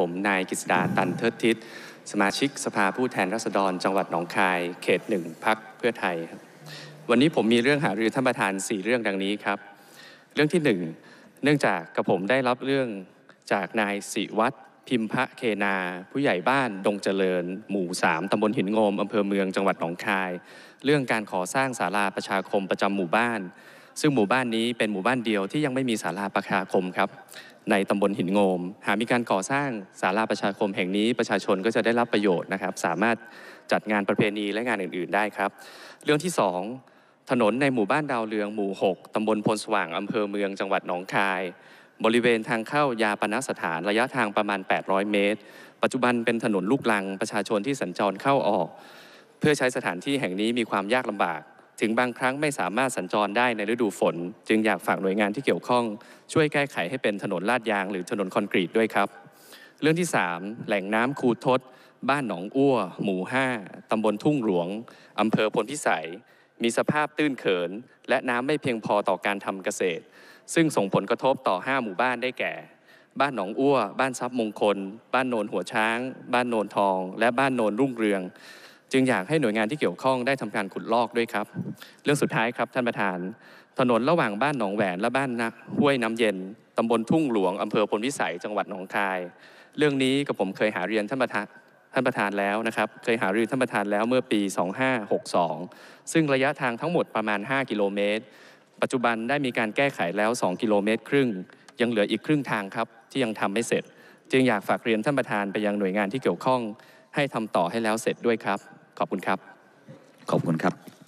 ผม นายกฤษดาตันเทิดทิศ สมาชิกสภาผู้แทนราษฎรจังหวัดหนองคาย เขตหนึ่งพักเพื่อไทยครับวันนี้ผมมีเรื่องหารือท่านประธาน4เรื่องดังนี้ครับ เรื่องที่ 1 เนื่องจากกระผมได้รับเรื่องจากนายสิวัตรพิมพะเคนาผู้ใหญ่บ้านดงเจริญหมู่3ตำบลหินงมอำเภอเมืองจังหวัดหนองคาย เรื่องการขอสร้างศาลาประชาคมประจำหมู่บ้านซึ่งหมู่บ้านนี้เป็นหมู่บ้านเดียวที่ยังไม่มีศาลาประชาคมครับในตำบลหินโงม หากมีการก่อสร้างศาลาประชาคมแห่งนี้ประชาชนก็จะได้รับประโยชน์นะครับ สามารถจัดงานประเพณีและงานอื่นๆได้ครับเรื่องที่ 2 ถนนในหมู่บ้านดาวเรือง หมู่ 6ตำบลพลสว่างอำเภอเมืองจังหวัดหนองคาย บริเวณทางเข้ายาปนสถานระยะทางประมาณ 800 เมตร ปัจจุบันเป็นถนนลูกลังประชาชนที่สัญจรเข้าออก เพื่อใช้สถานที่แห่งนี้มีความยากลำบากถึงบางครั้งไม่สามารถสัญจรได้ในฤดูฝน จึงอยากฝากหน่วยงานที่เกี่ยวข้องช่วยแก้ไขให้เป็นถนนลาดยางหรือถนนคอนกรีตด้วยครับ เรื่องที่3แหล่งน้ำคูทศบ้านหนองอ้ว หมู่5ตำบลทุ่งหลวง อำเภอพลพิสัย มีสภาพตื้นเขิน และน้ำไม่เพียงพอต่อการทำเกษตร ซึ่งส่งผลกระทบต่อ5หมู่บ้านได้แก่ บ้านหนองอ้วบ้านทรัพย์มงคล บ้านโนนหัวช้าง บ้านโนนทอง และบ้านโนนรุ่งเรืองจึงอยากให้หน่วยงานที่เกี่ยวข้องได้ทำการขุดลอกด้วยครับ เรื่องสุดท้ายครับท่านประธาน ถนนระหว่างบ้านหนองแหวนและบ้านนะห้วยน้ำเย็น ตำบลทุ่งหลวงอำเภอพลวิสัยจังหวัดหนองคาย เรื่องนี้กับผมเคยหาเรียนท่านประธานท่านประธานแล้วนะครับ เคยหารือท่านประธานแล้วเมื่อปี 2562 ซึ่งระยะทางทั้งหมดประมาณ 5 กิโลเมตร ปัจจุบันได้มีการแก้ไขแล้ว 2 กิโลเมตรครึ่ง ยังเหลืออีกครึ่งทางครับที่ยังทำไม่เสร็จ จึงอยากฝากเรียนท่านประธานไปยังหน่วยงานที่เกี่ยวข้อง ให้ทำต่อให้แล้วเสร็จด้วยครับขอบคุณครับ ขอบคุณครับ